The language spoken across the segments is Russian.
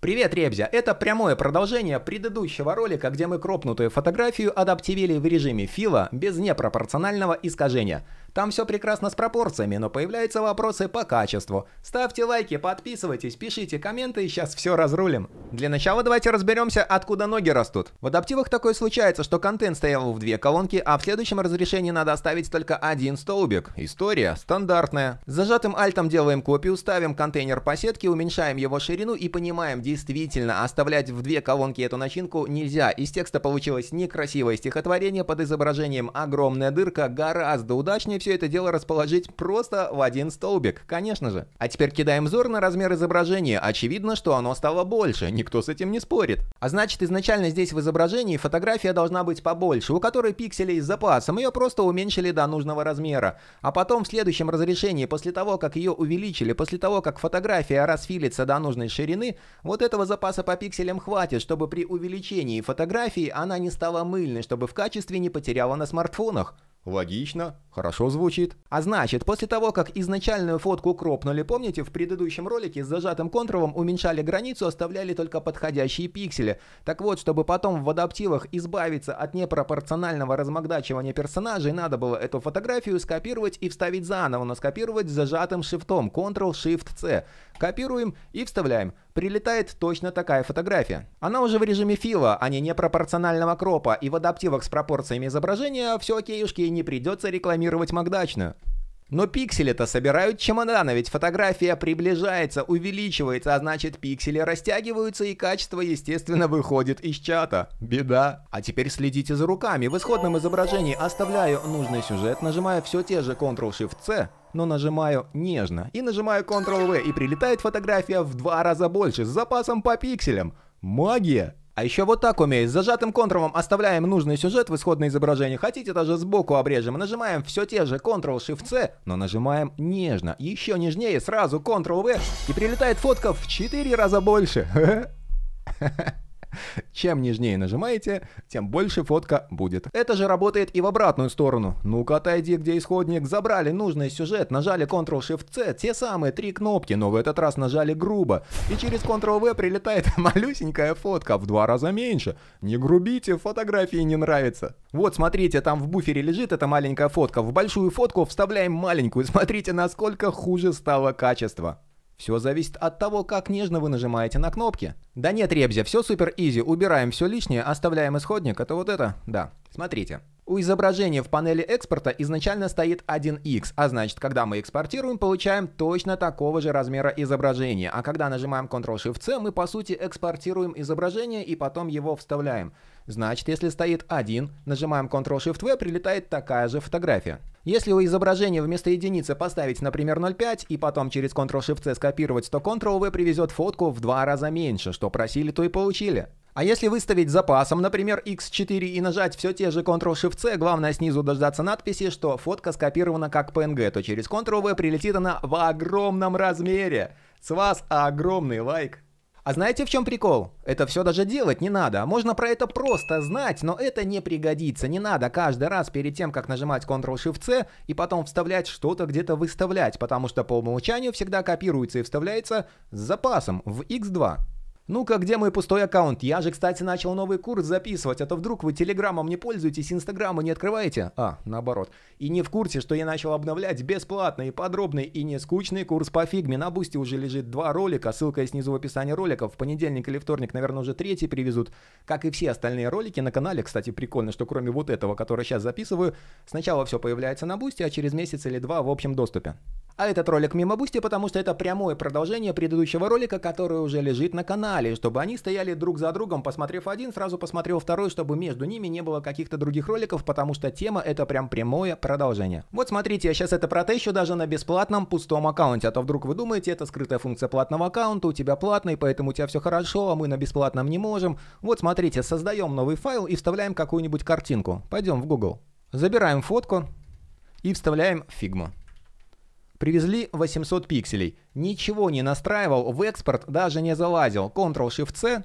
Привет, Ребзя! Это прямое продолжение предыдущего ролика, где мы кропнутую фотографию адаптивили в режиме фила без непропорционального искажения. Там все прекрасно с пропорциями, но появляются вопросы по качеству. Ставьте лайки, подписывайтесь, пишите комменты и сейчас все разрулим. Для начала давайте разберемся, откуда ноги растут. В адаптивах такое случается, что контент стоял в две колонки, а в следующем разрешении надо оставить только один столбик. История стандартная. С зажатым альтом делаем копию, ставим контейнер по сетке, уменьшаем его ширину и понимаем, действительно, оставлять в две колонки эту начинку нельзя. Из текста получилось некрасивое стихотворение под изображением огромная дырка гораздо удачнее, Главное все это дело расположить просто в один столбик, конечно же. А теперь кидаем взор на размер изображения. Очевидно, что оно стало больше, никто с этим не спорит. А значит, изначально здесь в изображении фотография должна быть побольше, у которой пикселей с запасом, ее просто уменьшили до нужного размера. А потом в следующем разрешении, после того, как ее увеличили, после того, как фотография расфилится до нужной ширины, вот этого запаса по пикселям хватит, чтобы при увеличении фотографии она не стала мыльной, чтобы в качестве не потеряла на смартфонах. Логично. Хорошо звучит. А значит, после того, как изначальную фотку кропнули, помните, в предыдущем ролике с зажатым контровом уменьшали границу, оставляли только подходящие пиксели. Так вот, чтобы потом в адаптивах избавиться от непропорционального размагдачивания персонажей, надо было эту фотографию скопировать и вставить заново, но скопировать с зажатым шифтом Ctrl-Shift-C. Копируем и вставляем. Прилетает точно такая фотография. Она уже в режиме фила, а не непропорционального кропа, и в адаптивах с пропорциями изображения все окейушки не придется рекламировать планировать Макдачную. Но пиксели-то собирают чемоданы, ведь фотография приближается, увеличивается, а значит пиксели растягиваются и качество, естественно, выходит из чата. Беда. А теперь следите за руками. В исходном изображении оставляю нужный сюжет, нажимаю все те же Ctrl-Shift-C, но нажимаю нежно. И нажимаю Ctrl-V, и прилетает фотография в два раза больше, с запасом по пикселям. Магия! А еще вот так умеет. С зажатым контролом оставляем нужный сюжет в исходное изображение. Хотите, даже сбоку обрежем. Нажимаем все те же Ctrl-Shift-C, но нажимаем нежно. Еще нежнее сразу Ctrl-V. И прилетает фотка в 4 раза больше. Ha ha ha. Чем нежнее нажимаете, тем больше фотка будет. Это же работает и в обратную сторону. Ну-ка отойди, где исходник, забрали нужный сюжет, нажали Ctrl-Shift-C, те самые три кнопки, но в этот раз нажали грубо. И через Ctrl-V прилетает малюсенькая фотка в два раза меньше. Не грубите, фотографии не нравятся. Вот смотрите, там в буфере лежит эта маленькая фотка, в большую фотку вставляем маленькую, смотрите насколько хуже стало качество. Все зависит от того, как нежно вы нажимаете на кнопки. Да нет, Ребзя, все супер изи, убираем все лишнее, оставляем исходник, это вот это, да. Смотрите, у изображения в панели экспорта изначально стоит 1x, а значит, когда мы экспортируем, получаем точно такого же размера изображения. А когда нажимаем Ctrl-Shift-C, мы по сути экспортируем изображение и потом его вставляем. Значит, если стоит 1, нажимаем Ctrl-Shift-V, прилетает такая же фотография. Если у изображения вместо единицы поставить, например, 0.5 и потом через Ctrl-Shift-C скопировать, то Ctrl-V привезет фотку в два раза меньше, что просили, то и получили. А если выставить запасом, например, X4 и нажать все те же Ctrl-Shift-C, главное снизу дождаться надписи, что фотка скопирована как PNG, то через Ctrl-V прилетит она в огромном размере. С вас огромный лайк! А знаете в чем прикол? Это все даже делать не надо. Можно про это просто знать, но это не пригодится. Не надо каждый раз перед тем, как нажимать Ctrl-Shift-C и потом вставлять что-то где-то выставлять, потому что по умолчанию всегда копируется и вставляется с запасом в X2. Ну-ка, где мой пустой аккаунт? Я же, кстати, начал новый курс записывать, а то вдруг вы телеграммом не пользуетесь, Инстаграмом не открываете? А, наоборот. И не в курсе, что я начал обновлять бесплатный, подробный и не скучный курс по фигме. На бусте уже лежит два ролика, ссылка снизу в описании ролика. В понедельник или вторник, наверное, уже третий привезут. Как и все остальные ролики на канале, кстати, прикольно, что кроме вот этого, который сейчас записываю, сначала все появляется на бусте, а через месяц или два в общем доступе. А этот ролик мимо Бусти, потому что это прямое продолжение предыдущего ролика, который уже лежит на канале, чтобы они стояли друг за другом, посмотрев один, сразу посмотрел второй, чтобы между ними не было каких-то других роликов, потому что тема это прям прямое продолжение. Вот смотрите, я сейчас это протещу даже на бесплатном пустом аккаунте, а то вдруг вы думаете, это скрытая функция платного аккаунта, у тебя платный, поэтому у тебя все хорошо, а мы на бесплатном не можем. Вот смотрите, создаем новый файл и вставляем какую-нибудь картинку. Пойдем в Google. Забираем фотку и вставляем фигму. Привезли 800 пикселей. Ничего не настраивал, в экспорт даже не залазил. Ctrl-Shift-C,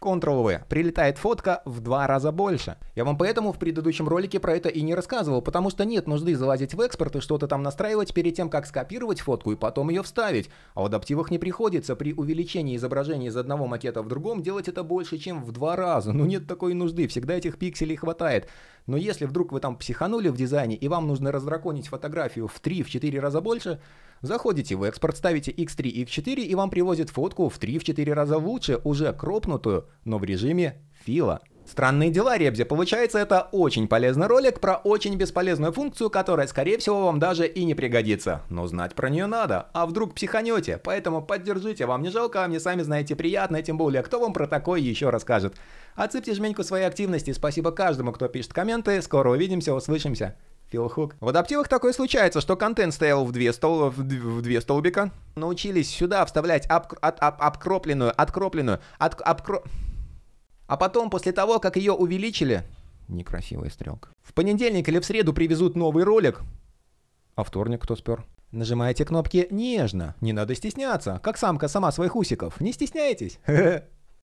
Ctrl-V. Прилетает фотка в два раза больше. Я вам поэтому в предыдущем ролике про это и не рассказывал, потому что нет нужды залазить в экспорт и что-то там настраивать перед тем, как скопировать фотку и потом ее вставить. А в адаптивах не приходится. При увеличении изображения из одного макета в другом делать это больше, чем в два раза. Ну нет такой нужды, всегда этих пикселей хватает. Но если вдруг вы там психанули в дизайне и вам нужно раздраконить фотографию в 3-4 раза больше, заходите в экспорт, ставите X3, X4 и вам привозят фотку в 3-4 раза лучше, уже кропнутую, но в режиме фила. Странные дела, Ребзи. Получается, это очень полезный ролик про очень бесполезную функцию, которая, скорее всего, вам даже и не пригодится. Но знать про нее надо, а вдруг психанете. Поэтому поддержите, вам не жалко, а мне сами знаете приятно, тем более, кто вам про такое еще расскажет. Отсыпьте жменьку своей активности, спасибо каждому, кто пишет комменты, скоро увидимся, услышимся. Филхук. В адаптивах такое случается, что контент стоял в две, стол... в, две столбика. Научились сюда вставлять обкр от... об... обкропленную, откропленную, от... обкро... А потом, после того, как ее увеличили... Некрасивая стрелка. В понедельник или в среду привезут новый ролик. А вторник кто спер? Нажимаете кнопки нежно, не надо стесняться, как самка сама своих усиков. Не стесняйтесь.